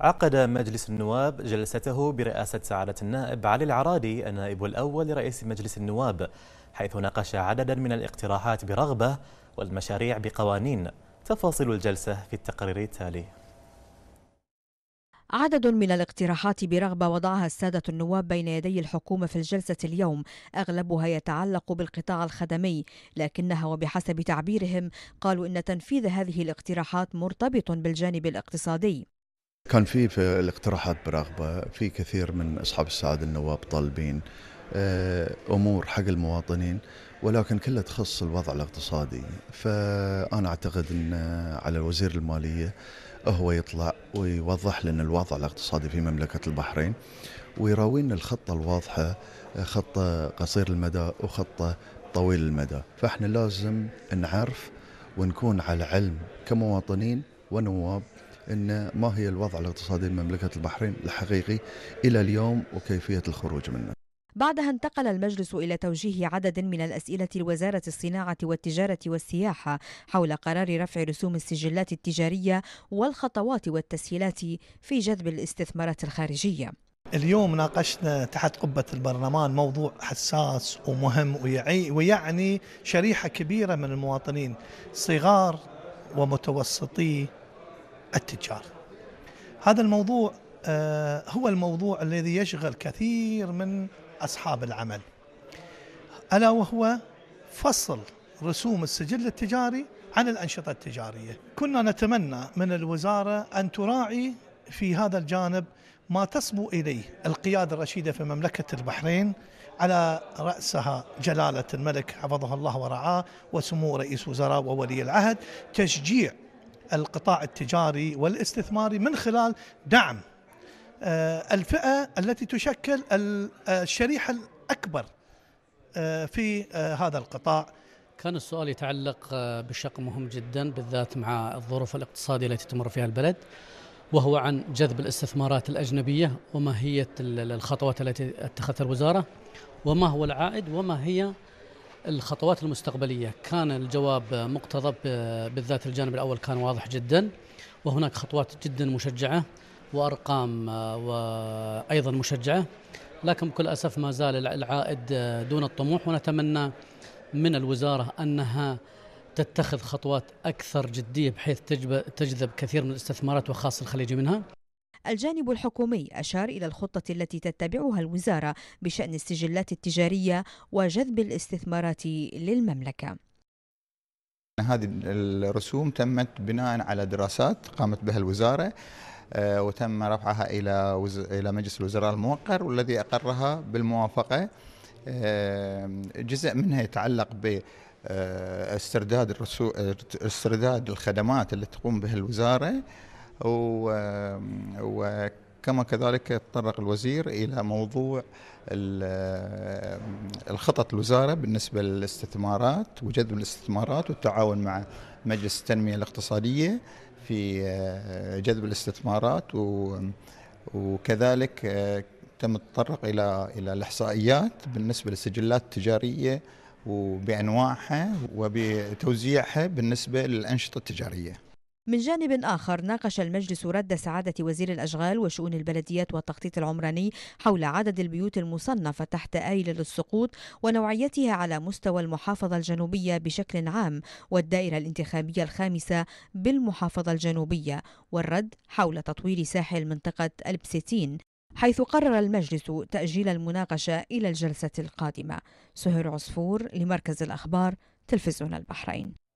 عقد مجلس النواب جلسته برئاسة سعادة النائب علي العرادي النائب الأول لرئيس مجلس النواب حيث ناقش عددا من الاقتراحات برغبة والمشاريع بقوانين تفاصيل الجلسة في التقرير التالي عدد من الاقتراحات برغبة وضعها السادة النواب بين يدي الحكومة في الجلسة اليوم أغلبها يتعلق بالقطاع الخدمي لكنها وبحسب تعبيرهم قالوا إن تنفيذ هذه الاقتراحات مرتبط بالجانب الاقتصادي كان في في الاقتراحات برغبه في كثير من اصحاب السعاده النواب طالبين آه، امور حق المواطنين ولكن كلها تخص الوضع الاقتصادي فانا اعتقد ان على وزير الماليه هو يطلع ويوضح لنا الوضع الاقتصادي في مملكه البحرين ويراوينا الخطه الواضحه خطه قصير المدى وخطه طويل المدى فاحنا لازم نعرف ونكون على علم كمواطنين ونواب أن ما هي الوضع الاقتصادي لمملكة البحرين الحقيقي إلى اليوم وكيفية الخروج منه بعدها انتقل المجلس إلى توجيه عدد من الأسئلة لوزارة الصناعة والتجارة والسياحة حول قرار رفع رسوم السجلات التجارية والخطوات والتسهيلات في جذب الاستثمارات الخارجية اليوم ناقشنا تحت قبة البرلمان موضوع حساس ومهم ويعني شريحة كبيرة من المواطنين صغار ومتوسطي التجار هذا الموضوع آه، هو الموضوع الذي يشغل كثير من أصحاب العمل ألا وهو فصل رسوم السجل التجاري عن الأنشطة التجارية كنا نتمنى من الوزارة أن تراعي في هذا الجانب ما تصبو إليه القيادة الرشيدة في مملكة البحرين على رأسها جلالة الملك حفظه الله ورعاه وسمو رئيس وزراء وولي العهد تشجيع القطاع التجاري والاستثماري من خلال دعم آه، الفئه التي تشكل آه، الشريحه الاكبر آه، في هذا القطاع كان السؤال يتعلق بشق مهم جدا بالذات مع الظروف الاقتصاديه التي تمر فيها البلد وهو عن جذب الاستثمارات الاجنبيه وما هي الخطوات التي اتخذتها الوزاره وما هو العائد وما هي الخطوات المستقبلية كان الجواب مقتضب آه، بالذات الجانب الأول كان واضح جدا وهناك خطوات جدا مشجعة وأرقام آه، وأيضا مشجعة لكن بكل أسف ما زال العائد آه، دون الطموح ونتمنى من الوزارة أنها تتخذ خطوات أكثر جدية بحيث تجذب كثير من الاستثمارات وخاصة الخليج منها الجانب الحكومي أشار إلى الخطة التي تتبعها الوزارة بشأن السجلات التجارية وجذب الاستثمارات للمملكة هذه الرسوم تمت بناء على دراسات قامت بها الوزاره آه، وتم رفعها الى الى مجلس الوزراء الموقر والذي اقرها بالموافقه آه، جزء منها يتعلق ب آه، استرداد الرسو... استرداد الخدمات اللي تقوم بها الوزاره وكما كذلك تطرق الوزير الى موضوع الخطط الوزاره بالنسبه للاستثمارات وجذب الاستثمارات والتعاون مع مجلس التنميه الاقتصاديه في جذب الاستثمارات وكذلك تم التطرق الى الى الاحصائيات بالنسبه للسجلات التجاريه وبانواعها وبتوزيعها بالنسبه للانشطه التجاريه من جانب آخر ناقش المجلس رد سعادة وزير الأشغال وشؤون البلديات والتخطيط العمراني حول عدد البيوت المصنفة تحت أيل للسقوط ونوعيتها على مستوى المحافظة الجنوبية بشكل عام والدائرة الانتخابية الخامسة بالمحافظة الجنوبية والرد حول تطوير ساحل منطقة البسيتين حيث قرر المجلس تأجيل المناقشة إلى الجلسة القادمة سهير عصفور لمركز الأخبار تلفزيون البحرين